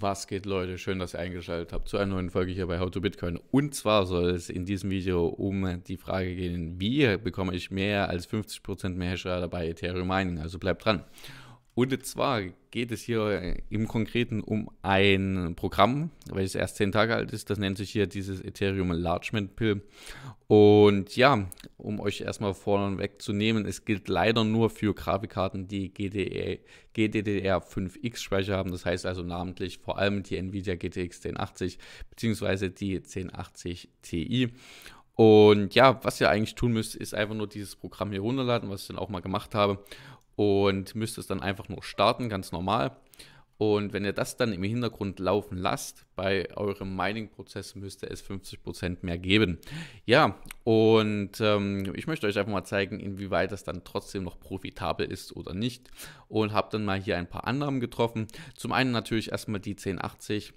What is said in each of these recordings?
Was geht, Leute? Schön, dass ihr eingeschaltet habt zu einer neuen Folge hier bei How to Bitcoin. Und zwar soll es in diesem Video um die Frage gehen, wie bekomme ich mehr als 50% mehr Hashrate bei Ethereum Mining? Also bleibt dran. Und zwar geht es hier äh, im Konkreten um ein Programm, welches erst zehn Tage alt ist. Das nennt sich hier dieses Ethereum Enlargement Pill. Und ja, um euch erstmal vorneweg zu nehmen, es gilt leider nur für Grafikkarten, die GDDR5X e, Speicher haben. Das heißt also namentlich vor allem die Nvidia GTX 1080 bzw. die 1080 Ti. Und ja, was ihr eigentlich tun müsst, ist einfach nur dieses Programm hier runterladen, was ich dann auch mal gemacht habe und müsst es dann einfach nur starten, ganz normal. Und wenn ihr das dann im Hintergrund laufen lasst, bei eurem Mining-Prozess müsste es 50% mehr geben. Ja, und ähm, ich möchte euch einfach mal zeigen, inwieweit das dann trotzdem noch profitabel ist oder nicht. Und habe dann mal hier ein paar Annahmen getroffen. Zum einen natürlich erstmal die 1080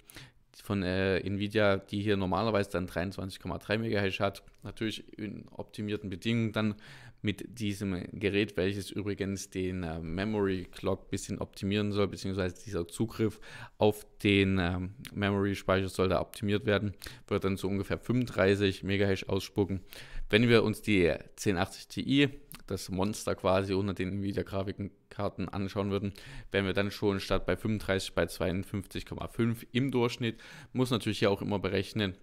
von äh, Nvidia, die hier normalerweise dann 23,3 MHz hat, natürlich in optimierten Bedingungen dann mit diesem Gerät, welches übrigens den äh, Memory Clock ein bisschen optimieren soll, beziehungsweise dieser Zugriff auf den äh, Memory Speicher soll da optimiert werden, wird dann so ungefähr 35 MHz ausspucken. Wenn wir uns die 1080 Ti, das Monster quasi unter den Nvidia Grafiken Karten anschauen würden, wären wir dann schon statt bei 35 bei 52,5 im Durchschnitt. Muss natürlich hier auch immer berechnen,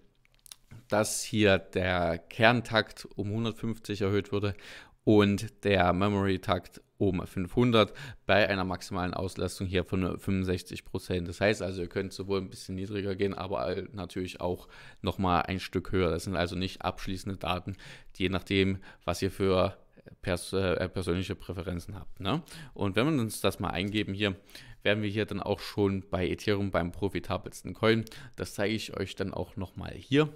dass hier der Kerntakt um 150 erhöht würde und der Memory-Takt um 500 bei einer maximalen Auslastung hier von 65 Prozent. Das heißt also, ihr könnt sowohl ein bisschen niedriger gehen, aber natürlich auch nochmal ein Stück höher. Das sind also nicht abschließende Daten, die je nachdem, was ihr für pers äh, äh, persönliche Präferenzen habt. Ne? Und wenn wir uns das mal eingeben hier, werden wir hier dann auch schon bei Ethereum beim profitabelsten Coin. Das zeige ich euch dann auch nochmal hier.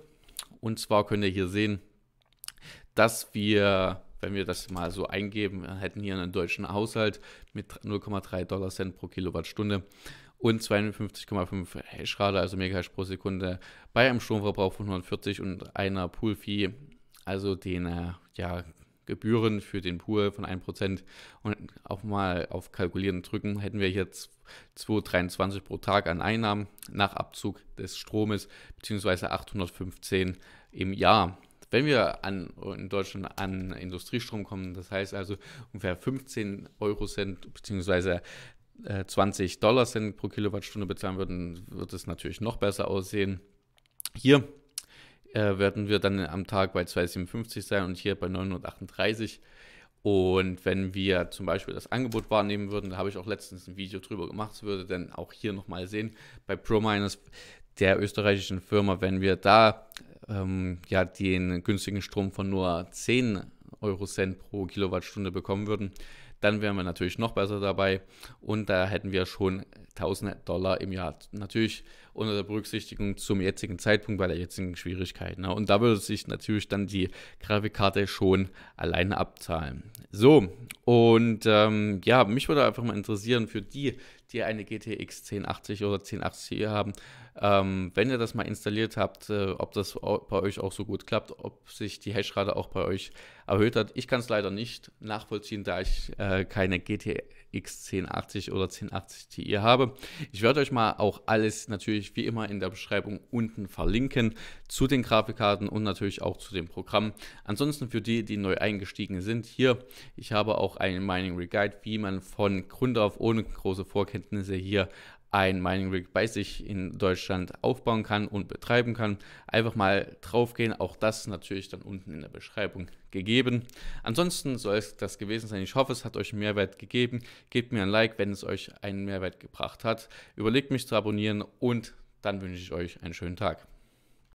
Und zwar könnt ihr hier sehen, dass wir wenn wir das mal so eingeben, hätten hier einen deutschen Haushalt mit 0,3 Dollar Cent pro Kilowattstunde und 52,5 Hashrate, also Megahash pro Sekunde, bei einem Stromverbrauch von 140 und einer Pool-Fee, also den äh, ja, Gebühren für den Pool von 1% und auch mal auf Kalkulieren drücken, hätten wir jetzt 2,23 pro Tag an Einnahmen nach Abzug des Stromes beziehungsweise 815 im Jahr. Wenn wir an, in Deutschland an Industriestrom kommen, das heißt also ungefähr 15 Euro Cent beziehungsweise 20 äh, Dollar Cent pro Kilowattstunde bezahlen würden, wird es natürlich noch besser aussehen. Hier äh, werden wir dann am Tag bei 257 sein und hier bei 938. Und wenn wir zum Beispiel das Angebot wahrnehmen würden, da habe ich auch letztens ein Video drüber gemacht, das würde dann auch hier nochmal sehen, bei ProMiners, der österreichischen Firma, wenn wir da ähm, ja den günstigen Strom von nur 10 Euro Cent pro Kilowattstunde bekommen würden, dann wären wir natürlich noch besser dabei und da hätten wir schon 1000 Dollar im Jahr. Natürlich unter der Berücksichtigung zum jetzigen Zeitpunkt bei der jetzigen Schwierigkeit. Ne? Und da würde sich natürlich dann die Grafikkarte schon alleine abzahlen. So, und ähm, ja, mich würde einfach mal interessieren für die, die eine GTX 1080 oder 1080 haben, ähm, wenn ihr das mal installiert habt, äh, ob das bei euch auch so gut klappt, ob sich die Hashrate auch bei euch erhöht hat. Ich kann es leider nicht nachvollziehen, da ich äh, keine GTX 1080 oder 1080 Ti habe. Ich werde euch mal auch alles natürlich wie immer in der Beschreibung unten verlinken zu den Grafikkarten und natürlich auch zu dem Programm. Ansonsten für die, die neu eingestiegen sind, hier, ich habe auch einen Mining Guide, wie man von Grund auf ohne große Vorkenntnisse hier ein Mining Rig bei sich in Deutschland aufbauen kann und betreiben kann. Einfach mal drauf gehen. Auch das natürlich dann unten in der Beschreibung gegeben. Ansonsten soll es das gewesen sein. Ich hoffe, es hat euch einen Mehrwert gegeben. Gebt mir ein Like, wenn es euch einen Mehrwert gebracht hat. Überlegt mich zu abonnieren und dann wünsche ich euch einen schönen Tag.